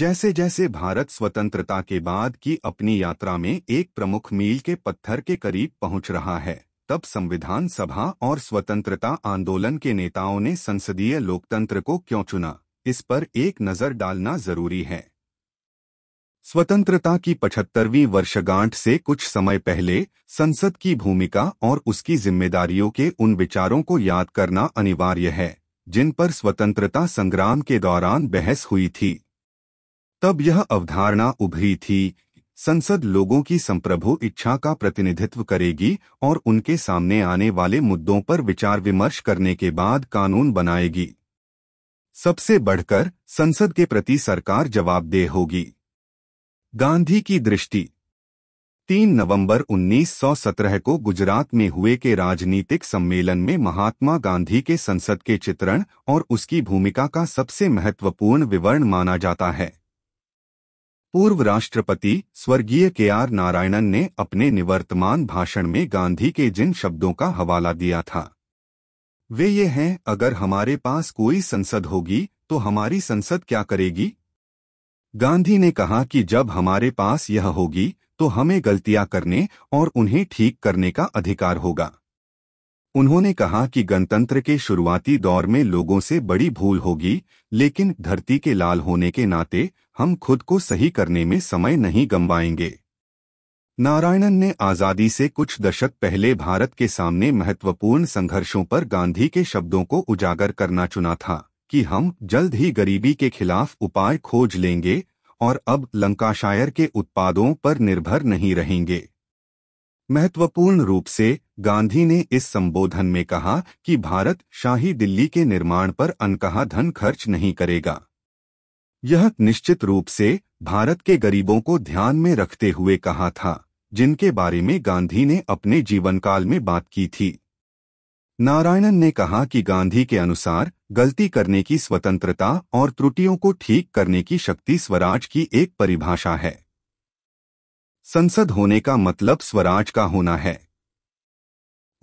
जैसे जैसे भारत स्वतंत्रता के बाद की अपनी यात्रा में एक प्रमुख मील के पत्थर के करीब पहुंच रहा है तब संविधान सभा और स्वतंत्रता आंदोलन के नेताओं ने संसदीय लोकतंत्र को क्यों चुना इस पर एक नज़र डालना जरूरी है स्वतंत्रता की 75वीं वर्षगांठ से कुछ समय पहले संसद की भूमिका और उसकी जिम्मेदारियों के उन विचारों को याद करना अनिवार्य है जिन पर स्वतंत्रता संग्राम के दौरान बहस हुई थी तब यह अवधारणा उभरी थी संसद लोगों की संप्रभु इच्छा का प्रतिनिधित्व करेगी और उनके सामने आने वाले मुद्दों पर विचार विमर्श करने के बाद कानून बनाएगी सबसे बढ़कर संसद के प्रति सरकार जवाबदेह होगी गांधी की दृष्टि 3 नवंबर 1917 को गुजरात में हुए के राजनीतिक सम्मेलन में महात्मा गांधी के संसद के चित्रण और उसकी भूमिका का सबसे महत्वपूर्ण विवरण माना जाता है पूर्व राष्ट्रपति स्वर्गीय के आर नारायणन ने अपने निवर्तमान भाषण में गांधी के जिन शब्दों का हवाला दिया था वे ये हैं अगर हमारे पास कोई संसद होगी तो हमारी संसद क्या करेगी गांधी ने कहा कि जब हमारे पास यह होगी तो हमें गलतियां करने और उन्हें ठीक करने का अधिकार होगा उन्होंने कहा कि गणतंत्र के शुरुआती दौर में लोगों से बड़ी भूल होगी लेकिन धरती के लाल होने के नाते हम खुद को सही करने में समय नहीं गंवाएंगे नारायणन ने आज़ादी से कुछ दशक पहले भारत के सामने महत्वपूर्ण संघर्षों पर गांधी के शब्दों को उजागर करना चुना था कि हम जल्द ही गरीबी के खिलाफ उपाय खोज लेंगे और अब लंकाशायर के उत्पादों पर निर्भर नहीं रहेंगे महत्वपूर्ण रूप से गांधी ने इस संबोधन में कहा कि भारत शाही दिल्ली के निर्माण पर अनकहा धन खर्च नहीं करेगा यह निश्चित रूप से भारत के गरीबों को ध्यान में रखते हुए कहा था जिनके बारे में गांधी ने अपने जीवनकाल में बात की थी नारायणन ने कहा कि गांधी के अनुसार गलती करने की स्वतंत्रता और त्रुटियों को ठीक करने की शक्ति स्वराज की एक परिभाषा है संसद होने का मतलब स्वराज का होना है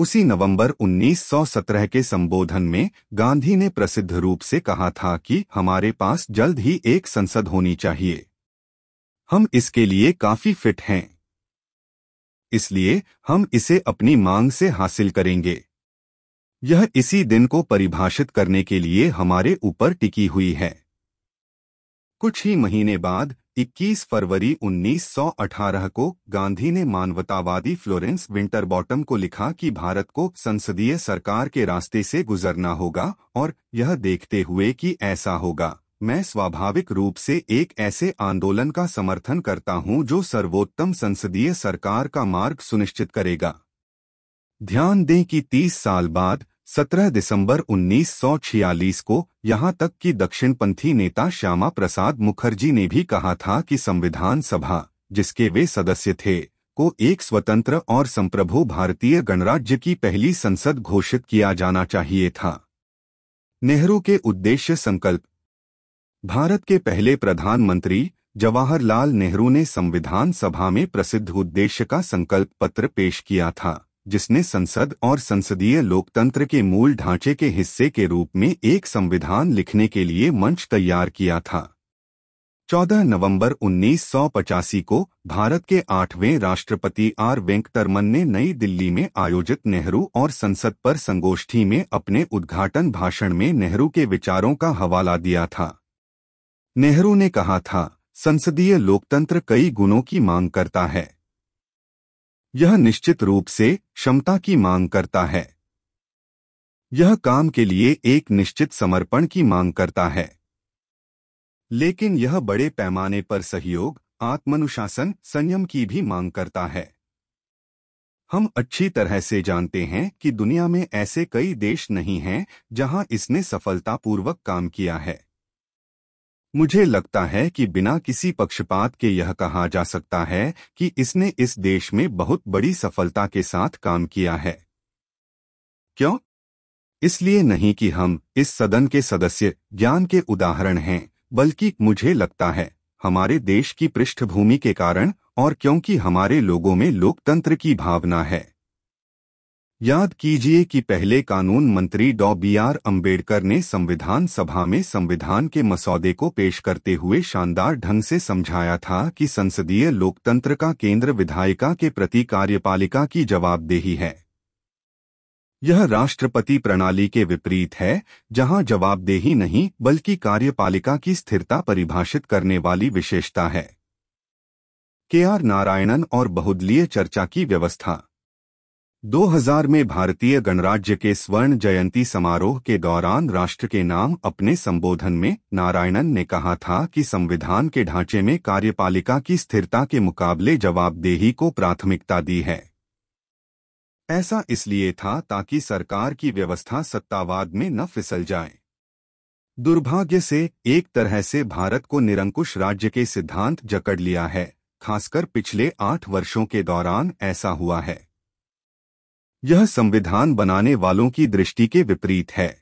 उसी नवंबर 1917 के संबोधन में गांधी ने प्रसिद्ध रूप से कहा था कि हमारे पास जल्द ही एक संसद होनी चाहिए हम इसके लिए काफी फिट हैं इसलिए हम इसे अपनी मांग से हासिल करेंगे यह इसी दिन को परिभाषित करने के लिए हमारे ऊपर टिकी हुई है कुछ ही महीने बाद 21 फरवरी 1918 को गांधी ने मानवतावादी फ्लोरेंस विंटरबॉटम को लिखा कि भारत को संसदीय सरकार के रास्ते से गुजरना होगा और यह देखते हुए कि ऐसा होगा मैं स्वाभाविक रूप से एक ऐसे आंदोलन का समर्थन करता हूं जो सर्वोत्तम संसदीय सरकार का मार्ग सुनिश्चित करेगा ध्यान दें कि 30 साल बाद 17 दिसंबर 1946 को यहां तक कि दक्षिणपंथी नेता श्यामा प्रसाद मुखर्जी ने भी कहा था कि संविधान सभा जिसके वे सदस्य थे को एक स्वतंत्र और संप्रभु भारतीय गणराज्य की पहली संसद घोषित किया जाना चाहिए था नेहरू के उद्देश्य संकल्प भारत के पहले प्रधानमंत्री जवाहरलाल नेहरू ने संविधान सभा में प्रसिद्ध उद्देश्य का संकल्प पत्र पेश किया था जिसने संसद और संसदीय लोकतंत्र के मूल ढांचे के हिस्से के रूप में एक संविधान लिखने के लिए मंच तैयार किया था 14 नवंबर 1985 को भारत के आठवें राष्ट्रपति आर वेंकटरमन ने नई दिल्ली में आयोजित नेहरू और संसद पर संगोष्ठी में अपने उद्घाटन भाषण में नेहरू के विचारों का हवाला दिया था नेहरू ने कहा था संसदीय लोकतंत्र कई गुणों की मांग करता है यह निश्चित रूप से क्षमता की मांग करता है यह काम के लिए एक निश्चित समर्पण की मांग करता है लेकिन यह बड़े पैमाने पर सहयोग आत्मनुशासन संयम की भी मांग करता है हम अच्छी तरह से जानते हैं कि दुनिया में ऐसे कई देश नहीं हैं जहां इसने सफलतापूर्वक काम किया है मुझे लगता है कि बिना किसी पक्षपात के यह कहा जा सकता है कि इसने इस देश में बहुत बड़ी सफलता के साथ काम किया है क्यों इसलिए नहीं कि हम इस सदन के सदस्य ज्ञान के उदाहरण हैं बल्कि मुझे लगता है हमारे देश की पृष्ठभूमि के कारण और क्योंकि हमारे लोगों में लोकतंत्र की भावना है याद कीजिए कि पहले कानून मंत्री डॉ बी आर अम्बेडकर ने संविधान सभा में संविधान के मसौदे को पेश करते हुए शानदार ढंग से समझाया था कि संसदीय लोकतंत्र का केंद्र विधायिका के प्रति कार्यपालिका की जवाबदेही है यह राष्ट्रपति प्रणाली के विपरीत है जहां जवाबदेही नहीं बल्कि कार्यपालिका की स्थिरता परिभाषित करने वाली विशेषता है के आर नारायणन और बहुदलीय चर्चा की व्यवस्था 2000 में भारतीय गणराज्य के स्वर्ण जयंती समारोह के दौरान राष्ट्र के नाम अपने संबोधन में नारायणन ने कहा था कि संविधान के ढांचे में कार्यपालिका की स्थिरता के मुकाबले जवाबदेही को प्राथमिकता दी है ऐसा इसलिए था ताकि सरकार की व्यवस्था सत्तावाद में न फिसल जाए दुर्भाग्य से एक तरह से भारत को निरंकुश राज्य के सिद्धांत जकड़ लिया है खासकर पिछले आठ वर्षों के दौरान ऐसा हुआ है यह संविधान बनाने वालों की दृष्टि के विपरीत है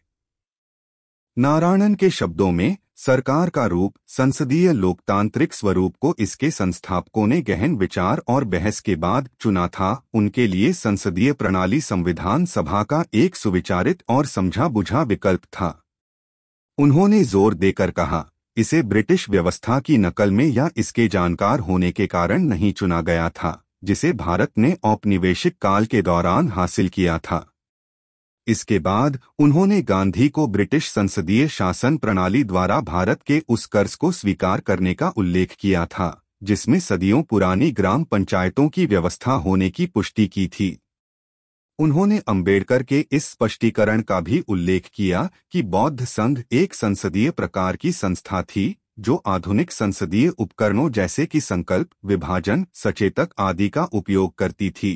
नारायणन के शब्दों में सरकार का रूप संसदीय लोकतांत्रिक स्वरूप को इसके संस्थापकों ने गहन विचार और बहस के बाद चुना था उनके लिए संसदीय प्रणाली संविधान सभा का एक सुविचारित और समझा बुझा विकल्प था उन्होंने जोर देकर कहा इसे ब्रिटिश व्यवस्था की नकल में या इसके जानकार होने के कारण नहीं चुना गया था जिसे भारत ने औपनिवेशिक काल के दौरान हासिल किया था इसके बाद उन्होंने गांधी को ब्रिटिश संसदीय शासन प्रणाली द्वारा भारत के उस कर्ज को स्वीकार करने का उल्लेख किया था जिसमें सदियों पुरानी ग्राम पंचायतों की व्यवस्था होने की पुष्टि की थी उन्होंने अंबेडकर के इस स्पष्टीकरण का भी उल्लेख किया कि बौद्ध संघ एक संसदीय प्रकार की संस्था थी जो आधुनिक संसदीय उपकरणों जैसे कि संकल्प विभाजन सचेतक आदि का उपयोग करती थी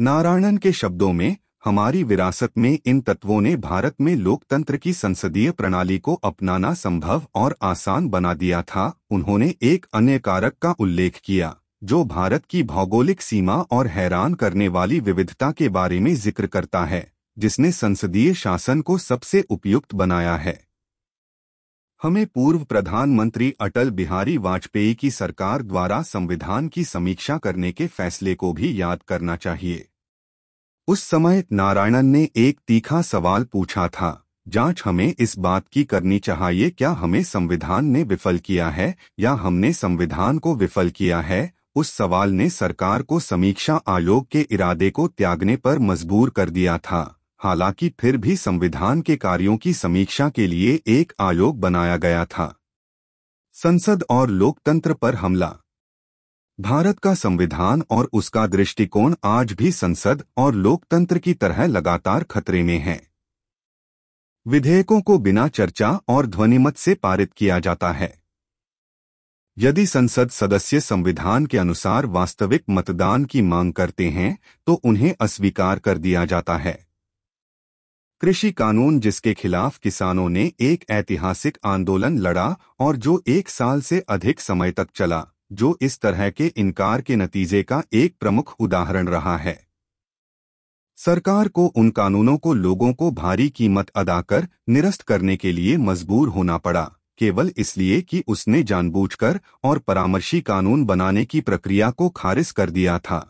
नारायणन के शब्दों में हमारी विरासत में इन तत्वों ने भारत में लोकतंत्र की संसदीय प्रणाली को अपनाना संभव और आसान बना दिया था उन्होंने एक अन्य कारक का उल्लेख किया जो भारत की भौगोलिक सीमा और हैरान करने वाली विविधता के बारे में जिक्र करता है जिसने संसदीय शासन को सबसे उपयुक्त बनाया है हमें पूर्व प्रधानमंत्री अटल बिहारी वाजपेयी की सरकार द्वारा संविधान की समीक्षा करने के फैसले को भी याद करना चाहिए उस समय नारायणन ने एक तीखा सवाल पूछा था जांच हमें इस बात की करनी चाहिए क्या हमें संविधान ने विफल किया है या हमने संविधान को विफल किया है उस सवाल ने सरकार को समीक्षा आयोग के इरादे को त्यागने पर मजबूर कर दिया था हालांकि फिर भी संविधान के कार्यों की समीक्षा के लिए एक आयोग बनाया गया था संसद और लोकतंत्र पर हमला भारत का संविधान और उसका दृष्टिकोण आज भी संसद और लोकतंत्र की तरह लगातार खतरे में है विधेयकों को बिना चर्चा और ध्वनिमत से पारित किया जाता है यदि संसद सदस्य संविधान के अनुसार वास्तविक मतदान की मांग करते हैं तो उन्हें अस्वीकार कर दिया जाता है कृषि कानून जिसके खिलाफ किसानों ने एक ऐतिहासिक आंदोलन लड़ा और जो एक साल से अधिक समय तक चला जो इस तरह के इनकार के नतीजे का एक प्रमुख उदाहरण रहा है सरकार को उन कानूनों को लोगों को भारी कीमत अदा कर निरस्त करने के लिए मजबूर होना पड़ा केवल इसलिए कि उसने जानबूझकर और परामर्शी कानून बनाने की प्रक्रिया को खारिज कर दिया था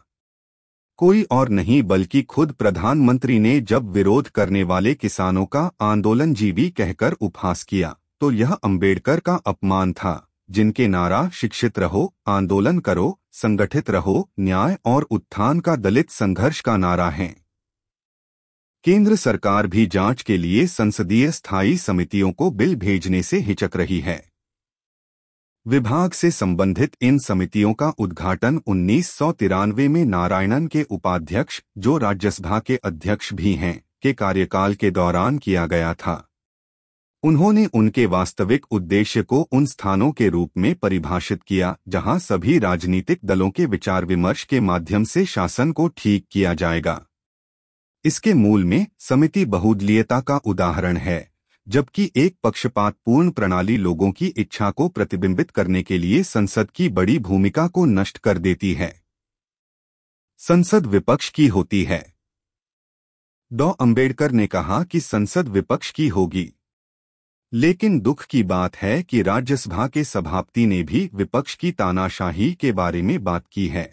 कोई और नहीं बल्कि खुद प्रधानमंत्री ने जब विरोध करने वाले किसानों का आंदोलन जीवी कहकर उपहास किया तो यह अंबेडकर का अपमान था जिनके नारा शिक्षित रहो आंदोलन करो संगठित रहो न्याय और उत्थान का दलित संघर्ष का नारा है केंद्र सरकार भी जांच के लिए संसदीय स्थायी समितियों को बिल भेजने से हिचक रही है विभाग से संबंधित इन समितियों का उद्घाटन उन्नीस में नारायणन के उपाध्यक्ष जो राज्यसभा के अध्यक्ष भी हैं के कार्यकाल के दौरान किया गया था उन्होंने उनके वास्तविक उद्देश्य को उन स्थानों के रूप में परिभाषित किया जहां सभी राजनीतिक दलों के विचार विमर्श के माध्यम से शासन को ठीक किया जाएगा इसके मूल में समिति बहुदलीयता का उदाहरण है जबकि एक पक्षपातपूर्ण प्रणाली लोगों की इच्छा को प्रतिबिंबित करने के लिए संसद की बड़ी भूमिका को नष्ट कर देती है संसद विपक्ष की होती है डॉ अंबेडकर ने कहा कि संसद विपक्ष की होगी लेकिन दुख की बात है कि राज्यसभा के सभापति ने भी विपक्ष की तानाशाही के बारे में बात की है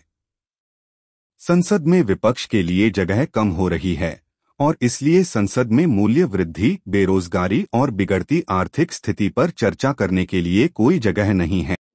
संसद में विपक्ष के लिए जगह कम हो रही है और इसलिए संसद में मूल्य वृद्धि बेरोजगारी और बिगड़ती आर्थिक स्थिति पर चर्चा करने के लिए कोई जगह नहीं है